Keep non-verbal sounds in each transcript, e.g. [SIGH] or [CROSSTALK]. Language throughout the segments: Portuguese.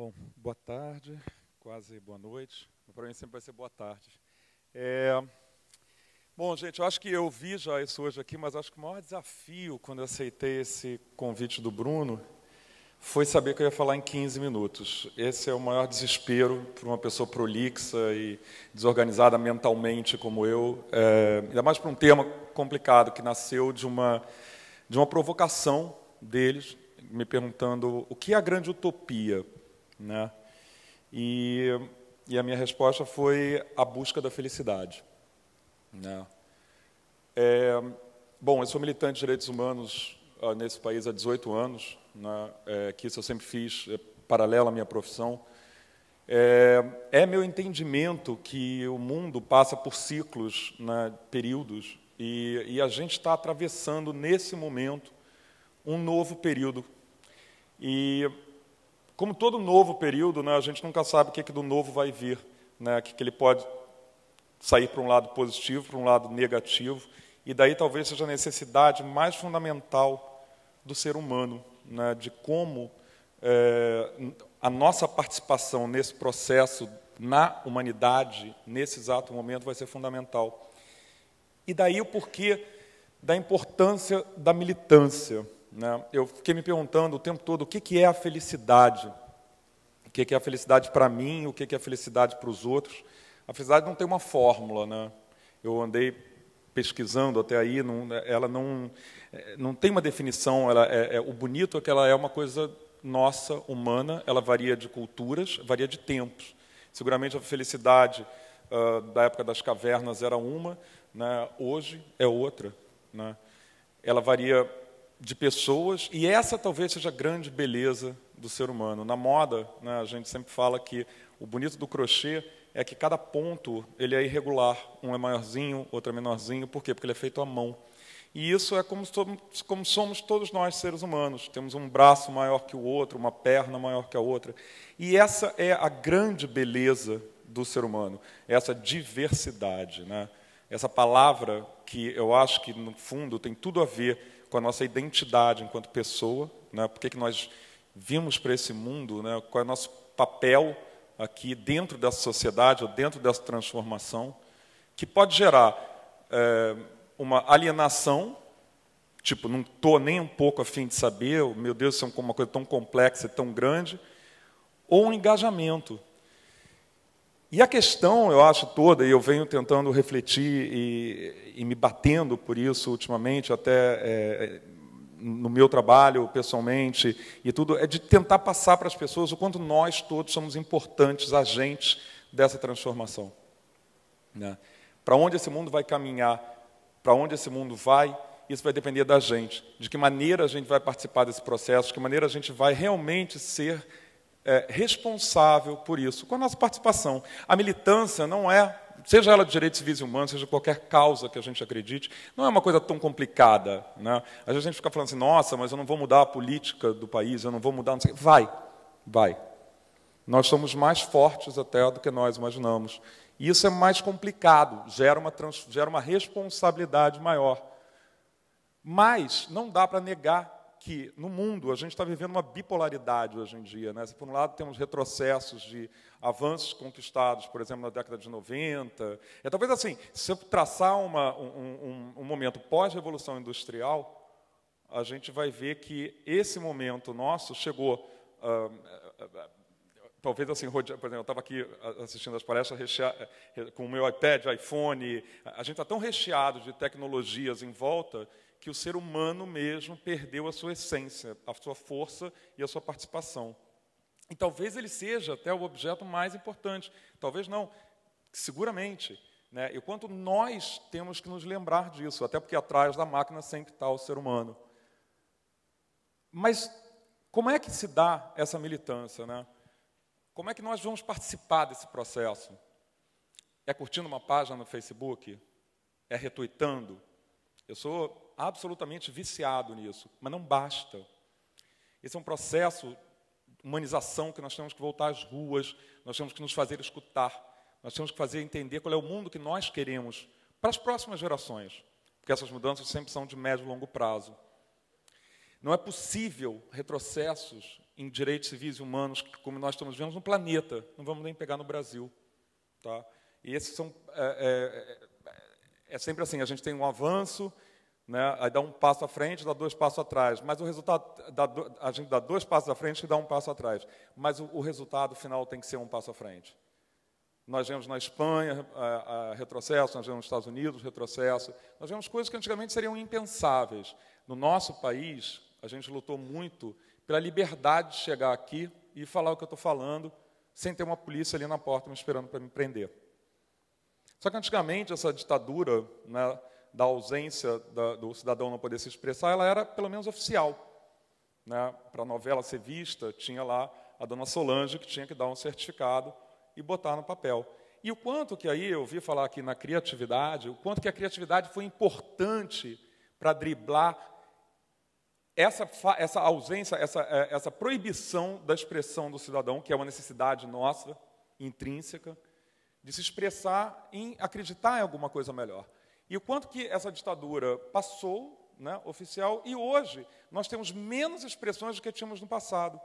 Bom, boa tarde, quase boa noite. Para mim sempre vai ser boa tarde. É... Bom, gente, eu acho que eu vi já isso hoje aqui, mas acho que o maior desafio quando eu aceitei esse convite do Bruno foi saber que eu ia falar em 15 minutos. Esse é o maior desespero para uma pessoa prolixa e desorganizada mentalmente como eu, é, ainda mais para um tema complicado que nasceu de uma, de uma provocação deles, me perguntando o que é a grande utopia né? E, e a minha resposta foi a busca da felicidade. Né? É, bom, eu sou militante de direitos humanos ah, nesse país há 18 anos, né? é, que isso eu sempre fiz, é paralelo à minha profissão. É, é, meu entendimento que o mundo passa por ciclos, né, períodos, e, e, a gente está atravessando, nesse momento, um novo período. E como todo novo período, né, a gente nunca sabe o que, é que do novo vai vir, né, que, que ele pode sair para um lado positivo, para um lado negativo, e daí talvez seja a necessidade mais fundamental do ser humano, né, de como é, a nossa participação nesse processo na humanidade, nesse exato momento, vai ser fundamental. E daí o porquê da importância da militância. Né? Eu fiquei me perguntando o tempo todo o que, que é a felicidade. O que, que é a felicidade para mim, o que, que é a felicidade para os outros. A felicidade não tem uma fórmula. Né? Eu andei pesquisando até aí, não, ela não, não tem uma definição. Ela é, é, o bonito é que ela é uma coisa nossa, humana, ela varia de culturas, varia de tempos. Seguramente a felicidade uh, da época das cavernas era uma, né? hoje é outra. Né? Ela varia de pessoas, e essa talvez seja a grande beleza do ser humano. Na moda, né, a gente sempre fala que o bonito do crochê é que cada ponto ele é irregular, um é maiorzinho, outro é menorzinho, por quê? Porque ele é feito à mão. E isso é como, como somos todos nós seres humanos, temos um braço maior que o outro, uma perna maior que a outra. E essa é a grande beleza do ser humano, essa diversidade, né? essa palavra que eu acho que, no fundo, tem tudo a ver com a nossa identidade enquanto pessoa, né? por que nós vimos para esse mundo, né? qual é o nosso papel aqui dentro dessa sociedade, ou dentro dessa transformação, que pode gerar é, uma alienação, tipo, não estou nem um pouco afim de saber, meu Deus, isso é uma coisa tão complexa e tão grande, ou um engajamento, e a questão, eu acho, toda, e eu venho tentando refletir e, e me batendo por isso ultimamente, até é, no meu trabalho pessoalmente e tudo, é de tentar passar para as pessoas o quanto nós todos somos importantes, agentes dessa transformação. Né? Para onde esse mundo vai caminhar, para onde esse mundo vai, isso vai depender da gente, de que maneira a gente vai participar desse processo, de que maneira a gente vai realmente ser é, responsável por isso, com a nossa participação. A militância não é, seja ela de direitos civis e humanos, seja qualquer causa que a gente acredite, não é uma coisa tão complicada. Né? Às vezes a gente fica falando assim, nossa, mas eu não vou mudar a política do país, eu não vou mudar, não sei. Vai, vai. Nós somos mais fortes até do que nós imaginamos. E isso é mais complicado, gera uma, trans, gera uma responsabilidade maior. Mas não dá para negar que no mundo a gente está vivendo uma bipolaridade hoje em dia. Né? Por um lado, temos retrocessos de avanços conquistados, por exemplo, na década de 90. É talvez assim, se eu traçar uma, um, um, um momento pós-revolução industrial, a gente vai ver que esse momento nosso chegou. Ah, ah, talvez assim, por exemplo, eu estava aqui assistindo as palestras recheado, eh, com o meu iPad, iPhone. A gente está tão recheado de tecnologias em volta que o ser humano mesmo perdeu a sua essência, a sua força e a sua participação. E talvez ele seja até o objeto mais importante, talvez não, seguramente. Né? E quanto nós temos que nos lembrar disso, até porque atrás da máquina sempre está o ser humano. Mas como é que se dá essa militância? Né? Como é que nós vamos participar desse processo? É curtindo uma página no Facebook? É retuitando? Eu sou absolutamente viciado nisso, mas não basta. Esse é um processo humanização que nós temos que voltar às ruas, nós temos que nos fazer escutar, nós temos que fazer entender qual é o mundo que nós queremos para as próximas gerações, porque essas mudanças sempre são de médio e longo prazo. Não é possível retrocessos em direitos civis e humanos, como nós estamos vendo no planeta, não vamos nem pegar no Brasil. Tá? E esses são é, é, é sempre assim, a gente tem um avanço, né, aí dá um passo à frente, dá dois passos atrás, mas o resultado, dá, a gente dá dois passos à frente e dá um passo atrás, mas o, o resultado final tem que ser um passo à frente. Nós vemos na Espanha a, a retrocesso, nós vemos nos Estados Unidos retrocesso, nós vemos coisas que antigamente seriam impensáveis. No nosso país, a gente lutou muito pela liberdade de chegar aqui e falar o que eu estou falando, sem ter uma polícia ali na porta me esperando para me prender. Só que antigamente essa ditadura né, da ausência da, do cidadão não poder se expressar, ela era pelo menos oficial. Né? Para a novela ser vista, tinha lá a dona Solange que tinha que dar um certificado e botar no papel. E o quanto que aí eu ouvi falar aqui na criatividade, o quanto que a criatividade foi importante para driblar essa, essa ausência, essa, é, essa proibição da expressão do cidadão, que é uma necessidade nossa, intrínseca, de se expressar em acreditar em alguma coisa melhor. E o quanto que essa ditadura passou, né, oficial, e hoje nós temos menos expressões do que tínhamos no passado.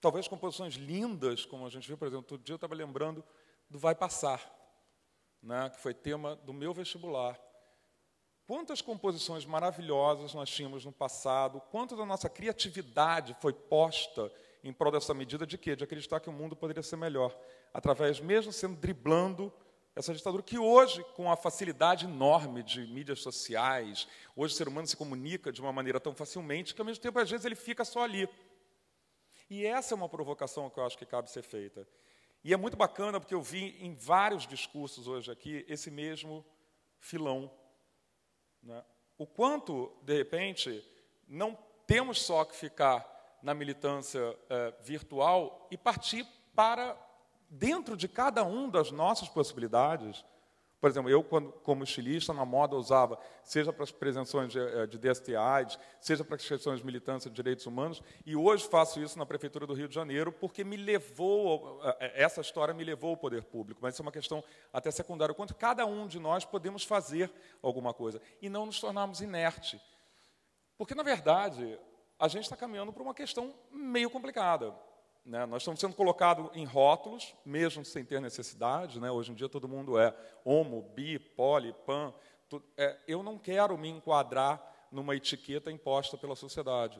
Talvez composições lindas, como a gente viu, por exemplo, todo dia eu estava lembrando do Vai Passar, né, que foi tema do meu vestibular. Quantas composições maravilhosas nós tínhamos no passado, quanto da nossa criatividade foi posta em prol dessa medida de quê? De acreditar que o mundo poderia ser melhor, através mesmo sendo driblando essa ditadura que hoje, com a facilidade enorme de mídias sociais, hoje o ser humano se comunica de uma maneira tão facilmente que ao mesmo tempo às vezes ele fica só ali. E essa é uma provocação que eu acho que cabe ser feita. E é muito bacana porque eu vi em vários discursos hoje aqui esse mesmo filão. Né? O quanto, de repente, não temos só que ficar na militância eh, virtual e partir para dentro de cada um das nossas possibilidades. Por exemplo, eu, quando, como estilista, na moda usava, seja para as presenções de, eh, de aids seja para as questões de militância de direitos humanos, e hoje faço isso na Prefeitura do Rio de Janeiro, porque me levou, eh, essa história me levou ao poder público, mas isso é uma questão até secundária. O quanto cada um de nós podemos fazer alguma coisa e não nos tornarmos inerte. Porque, na verdade, a gente está caminhando para uma questão meio complicada. Né? Nós estamos sendo colocados em rótulos, mesmo sem ter necessidade. Né? Hoje em dia todo mundo é homo, bi, poli, pan. Tu, é, eu não quero me enquadrar numa etiqueta imposta pela sociedade.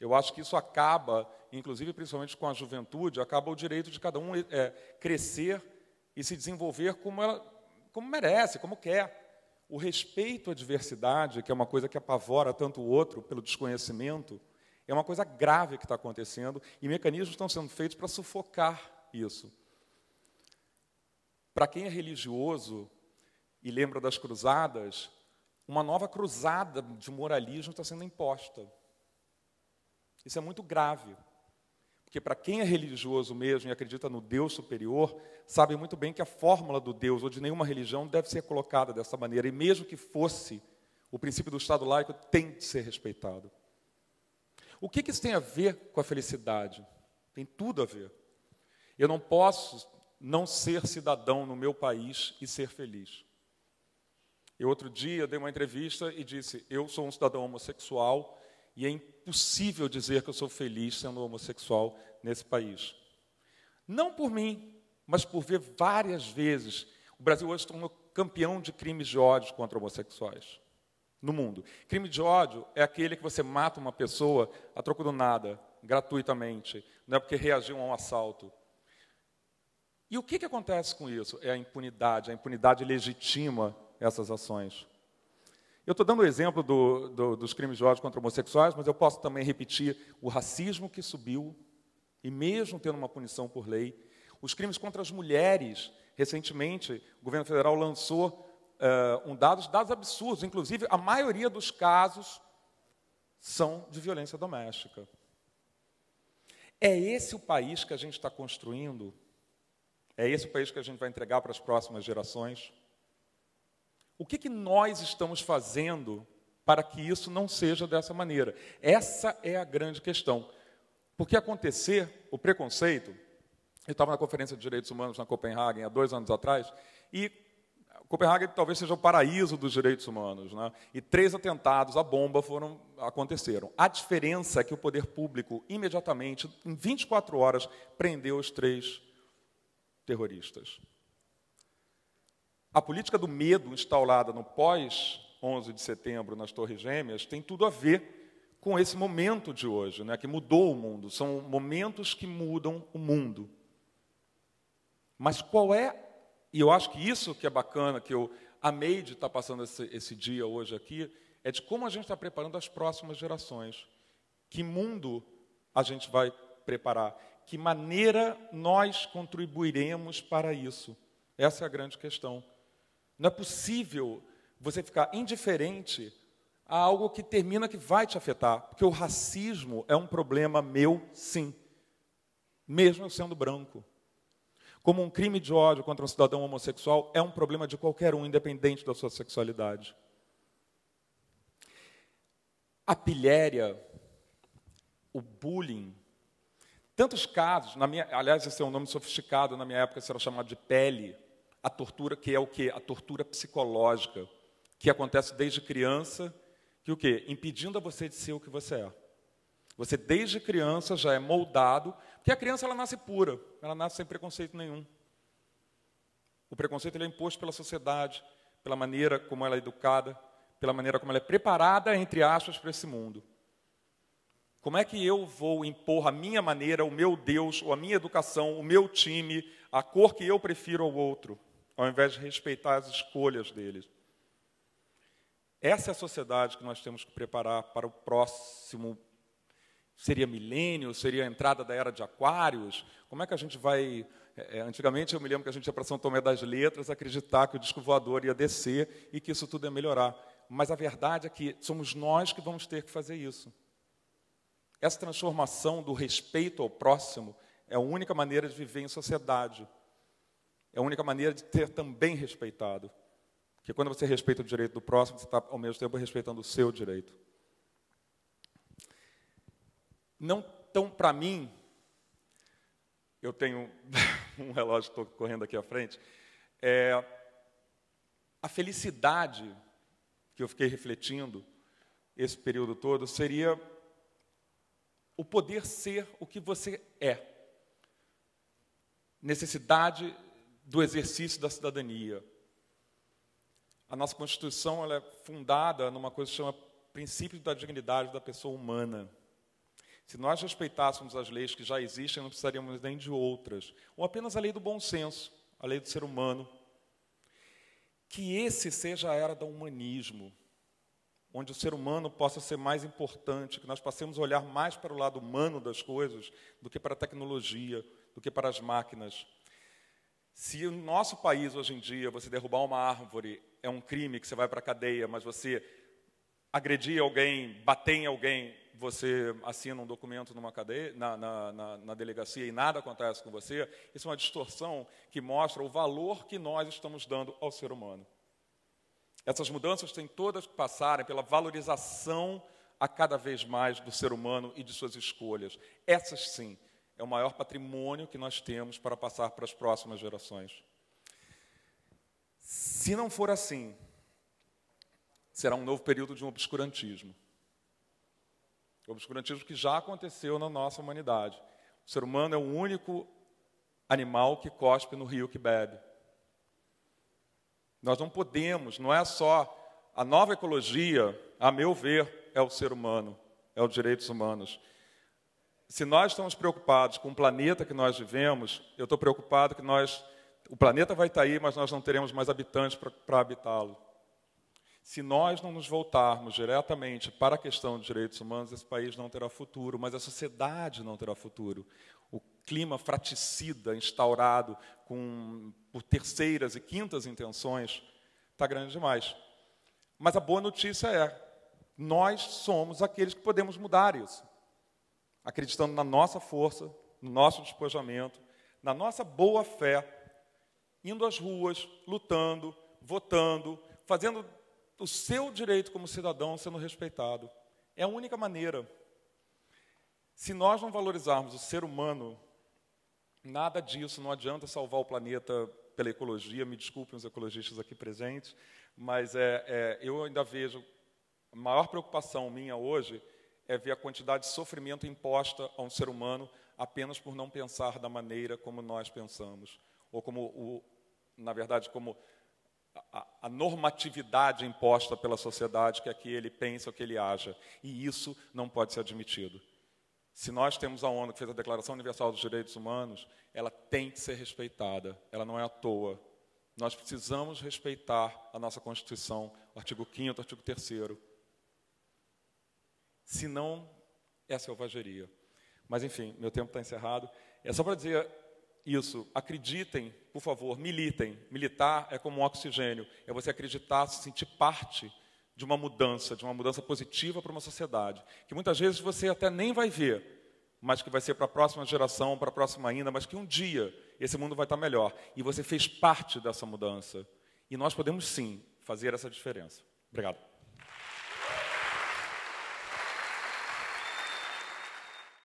Eu acho que isso acaba, inclusive, principalmente com a juventude, acaba o direito de cada um é, crescer e se desenvolver como, ela, como merece, como quer. O respeito à diversidade, que é uma coisa que apavora tanto o outro pelo desconhecimento, é uma coisa grave que está acontecendo e mecanismos estão sendo feitos para sufocar isso. Para quem é religioso e lembra das cruzadas, uma nova cruzada de moralismo está sendo imposta. Isso é muito grave. Porque para quem é religioso mesmo e acredita no Deus superior, sabe muito bem que a fórmula do Deus ou de nenhuma religião deve ser colocada dessa maneira. E mesmo que fosse, o princípio do Estado laico tem de ser respeitado. O que, que isso tem a ver com a felicidade? Tem tudo a ver. Eu não posso não ser cidadão no meu país e ser feliz. E outro dia dei uma entrevista e disse: Eu sou um cidadão homossexual e é impossível dizer que eu sou feliz sendo homossexual nesse país. Não por mim, mas por ver várias vezes. O Brasil hoje tornou campeão de crimes de ódio contra homossexuais no mundo. Crime de ódio é aquele que você mata uma pessoa a troco do nada, gratuitamente, não é porque reagiu a um assalto. E o que, que acontece com isso? É a impunidade. A impunidade legitima essas ações. Eu estou dando o exemplo do, do, dos crimes de ódio contra homossexuais, mas eu posso também repetir o racismo que subiu, e mesmo tendo uma punição por lei, os crimes contra as mulheres. Recentemente, o governo federal lançou uh, um dados, dados absurdos. Inclusive, a maioria dos casos são de violência doméstica. É esse o país que a gente está construindo? É esse o país que a gente vai entregar para as próximas gerações? O que, que nós estamos fazendo para que isso não seja dessa maneira? Essa é a grande questão. Porque acontecer o preconceito, eu estava na Conferência de Direitos Humanos na Copenhague há dois anos atrás, e Copenhague talvez seja o paraíso dos direitos humanos, né? e três atentados à bomba foram, aconteceram. A diferença é que o poder público, imediatamente, em 24 horas, prendeu os três terroristas. A política do medo instaurada no pós 11 de setembro nas Torres Gêmeas tem tudo a ver com esse momento de hoje, né, que mudou o mundo. São momentos que mudam o mundo. Mas qual é, e eu acho que isso que é bacana, que eu amei de estar passando esse, esse dia hoje aqui, é de como a gente está preparando as próximas gerações. Que mundo a gente vai preparar? Que maneira nós contribuiremos para isso? Essa é a grande questão. Não é possível você ficar indiferente a algo que termina que vai te afetar, porque o racismo é um problema meu, sim, mesmo eu sendo branco. Como um crime de ódio contra um cidadão homossexual é um problema de qualquer um, independente da sua sexualidade. A pilhéria, o bullying, tantos casos, minha, aliás, esse é um nome sofisticado, na minha época isso era chamado de pele, a tortura que é o que a tortura psicológica que acontece desde criança, que o que impedindo a você de ser o que você é. Você desde criança já é moldado, porque a criança ela nasce pura, ela nasce sem preconceito nenhum. O preconceito ele é imposto pela sociedade, pela maneira como ela é educada, pela maneira como ela é preparada entre aspas para esse mundo. Como é que eu vou impor a minha maneira, o meu Deus, ou a minha educação, o meu time, a cor que eu prefiro ao outro? ao invés de respeitar as escolhas deles. Essa é a sociedade que nós temos que preparar para o próximo. Seria milênio? Seria a entrada da era de Aquários? Como é que a gente vai. É, é, antigamente eu me lembro que a gente ia para São Tomé das Letras acreditar que o disco voador ia descer e que isso tudo ia melhorar. Mas a verdade é que somos nós que vamos ter que fazer isso. Essa transformação do respeito ao próximo é a única maneira de viver em sociedade. É a única maneira de ser também respeitado. Porque quando você respeita o direito do próximo, você está, ao mesmo tempo, respeitando o seu direito. Não tão para mim, eu tenho [LAUGHS] um relógio, estou correndo aqui à frente, é, a felicidade que eu fiquei refletindo esse período todo seria o poder ser o que você é. Necessidade do exercício da cidadania. A nossa Constituição ela é fundada numa coisa que chama princípio da dignidade da pessoa humana. Se nós respeitássemos as leis que já existem, não precisaríamos nem de outras, ou apenas a lei do bom senso, a lei do ser humano. Que esse seja a era do humanismo, onde o ser humano possa ser mais importante, que nós passemos a olhar mais para o lado humano das coisas do que para a tecnologia, do que para as máquinas. Se no nosso país hoje em dia você derrubar uma árvore é um crime que você vai para a cadeia, mas você agredir alguém, bater em alguém, você assina um documento numa cadeia, na, na, na, na, delegacia e nada acontece com você, isso é uma distorção que mostra o valor que nós estamos dando ao ser humano. Essas mudanças têm todas que passarem pela valorização a cada vez mais do ser humano e de suas escolhas. Essas sim é o maior patrimônio que nós temos para passar para as próximas gerações. Se não for assim, será um novo período de um obscurantismo. obscurantismo que já aconteceu na nossa humanidade. O ser humano é o único animal que cospe no rio que bebe. Nós não podemos, não é só a nova ecologia, a meu ver, é o ser humano, é os direitos humanos se nós estamos preocupados com o planeta que nós vivemos, eu estou preocupado que nós, o planeta vai estar aí, mas nós não teremos mais habitantes para habitá-lo. Se nós não nos voltarmos diretamente para a questão dos direitos humanos, esse país não terá futuro, mas a sociedade não terá futuro. O clima fraticida instaurado com, por terceiras e quintas intenções está grande demais. Mas a boa notícia é, nós somos aqueles que podemos mudar isso acreditando na nossa força, no nosso despojamento, na nossa boa fé, indo às ruas, lutando, votando, fazendo o seu direito como cidadão sendo respeitado. É a única maneira. Se nós não valorizarmos o ser humano, nada disso, não adianta salvar o planeta pela ecologia, me desculpem os ecologistas aqui presentes, mas é, é eu ainda vejo a maior preocupação minha hoje é ver a quantidade de sofrimento imposta a um ser humano apenas por não pensar da maneira como nós pensamos, ou como, o, na verdade, como a, a, normatividade imposta pela sociedade que é que ele pensa, o que ele haja. E isso não pode ser admitido. Se nós temos a ONU que fez a Declaração Universal dos Direitos Humanos, ela tem que ser respeitada, ela não é à toa. Nós precisamos respeitar a nossa Constituição, o artigo 5 artigo 3 senão é selvageria. Mas, enfim, meu tempo está encerrado. É só para dizer isso. Acreditem, por favor, militem. Militar é como um oxigênio. É você acreditar, se sentir parte de uma mudança, de uma mudança positiva para uma sociedade. Que muitas vezes você até nem vai ver, mas que vai ser para a próxima geração, para a próxima ainda, mas que um dia esse mundo vai estar melhor. E você fez parte dessa mudança. E nós podemos sim fazer essa diferença. Obrigado.